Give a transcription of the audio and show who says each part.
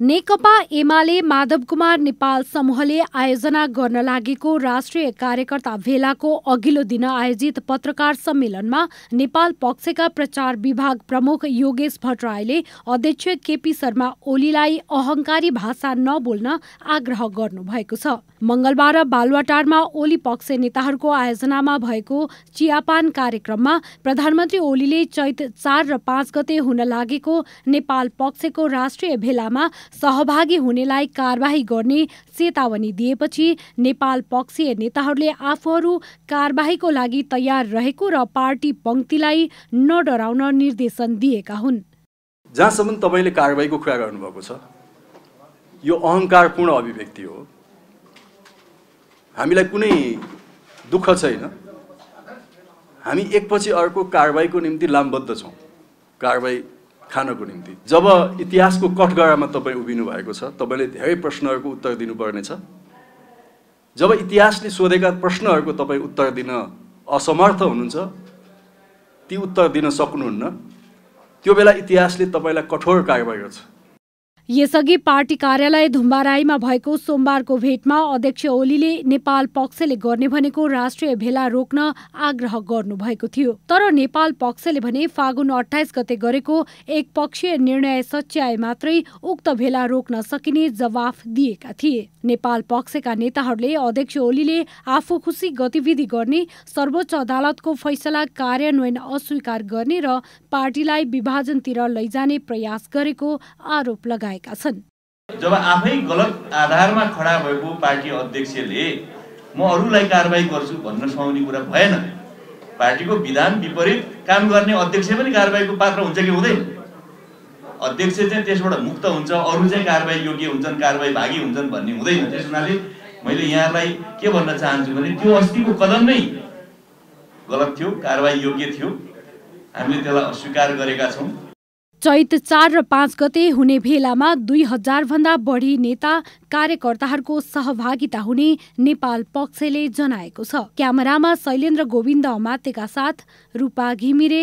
Speaker 1: नेकपा एमाले माधव कुमार नेपाल समूहले आयोजना गर्न लागेको राष्ट्रिय कार्यकर्ता भेलाको अघिल्लो दिन आयोजित पत्रकार सम्मेलनमा नेपाल पक्षका प्रचार विभाग प्रमुख योगेश भट्टराईले अध्यक्ष केपी शर्मा ओलीलाई अहङ्कारी भाषा नबोल्न आग्रह गर्नुभएको छ मङ्गलबार बालुवाटारमा ओली पक्ष नेताहरूको आयोजनामा भएको चियापान कार्यक्रममा प्रधानमन्त्री ओलीले चैत चार र पाँच गते हुन लागेको नेपाल पक्षको राष्ट्रिय भेलामा सहभागी हुनेलाई कारवाही गर्ने चेतावनी दिएपछि नेपाल पक्षीय नेताहरूले आफूहरू कारवाहीको लागि तयार रहेको र पार्टी पङ्क्तिलाई नडराउन निर्देशन दिएका हुन्
Speaker 2: जहाँसम्म तपाईँले कारवाहीको कुरा गर्नुभएको छ यो अहङ्कारपूर्ण अभिव्यक्ति हो हामीलाई कुनै दुःख छैन हामी एकपछि अर्को कारवाहीको निम्ति लामबद्ध छौँ कारवाही खानको निम्ति जब इतिहासको कठगडामा तपाईँ उभिनु भएको छ तपाईँले धेरै प्रश्नहरूको उत्तर दिनुपर्नेछ जब इतिहासले सोधेका प्रश्नहरूको तपाईँ उत्तर दिन असमर्थ हुनुहुन्छ ती उत्तर दिन सक्नुहुन्न त्यो बेला इतिहासले तपाईँलाई कठोर कारवाही गर्छ
Speaker 1: यसअघि पार्टी कार्यालय धुम्बाराईमा भएको सोमबारको भेटमा अध्यक्ष ओलीले नेपाल पक्षले गर्ने भनेको राष्ट्रिय भेला रोक्न आग्रह गर्नुभएको थियो तर नेपाल पक्षले भने फागुन अठाइस गते गरेको एकपक्षीय निर्णय सच्याए मात्रै उक्त भेला रोक्न सकिने जवाफ दिएका थिए नेपाल पक्षका नेताहरूले अध्यक्ष ओलीले आफू खुसी गतिविधि गर्ने सर्वोच्च अदालतको फैसला कार्यान्वयन अस्वीकार गर्ने र पार्टीलाई विभाजनतिर लैजाने प्रयास गरेको आरोप लगाए बताएका छन्
Speaker 3: जब आफै गलत आधारमा खडा भएको पार्टी अध्यक्षले म अरूलाई कारवाही गर्छु भन्न सुहाउने कुरा भएन पार्टीको विधान विपरीत काम गर्ने अध्यक्ष पनि कारवाहीको पात्र हुन्छ कि हुँदैन अध्यक्ष चाहिँ त्यसबाट मुक्त हुन्छ अरू चाहिँ कारवाही योग्य हुन्छन् कारवाही भागी हुन्छन् भन्ने हुँदैन त्यस हुनाले मैले यहाँलाई के भन्न चाहन्छु भने त्यो अस्तिको कदम नै गलत थियो कारवाही योग्य थियो हामीले त्यसलाई अस्वीकार गरेका छौँ
Speaker 1: चैत चार र पाँच गते हुने भेलामा दुई भन्दा बढी नेता कार्यकर्ताहरूको सहभागिता हुने नेपाल पक्षले जनाएको छ क्यामरामा शैलेन्द्र गोविन्द मातेका साथ रूपा घिमिरे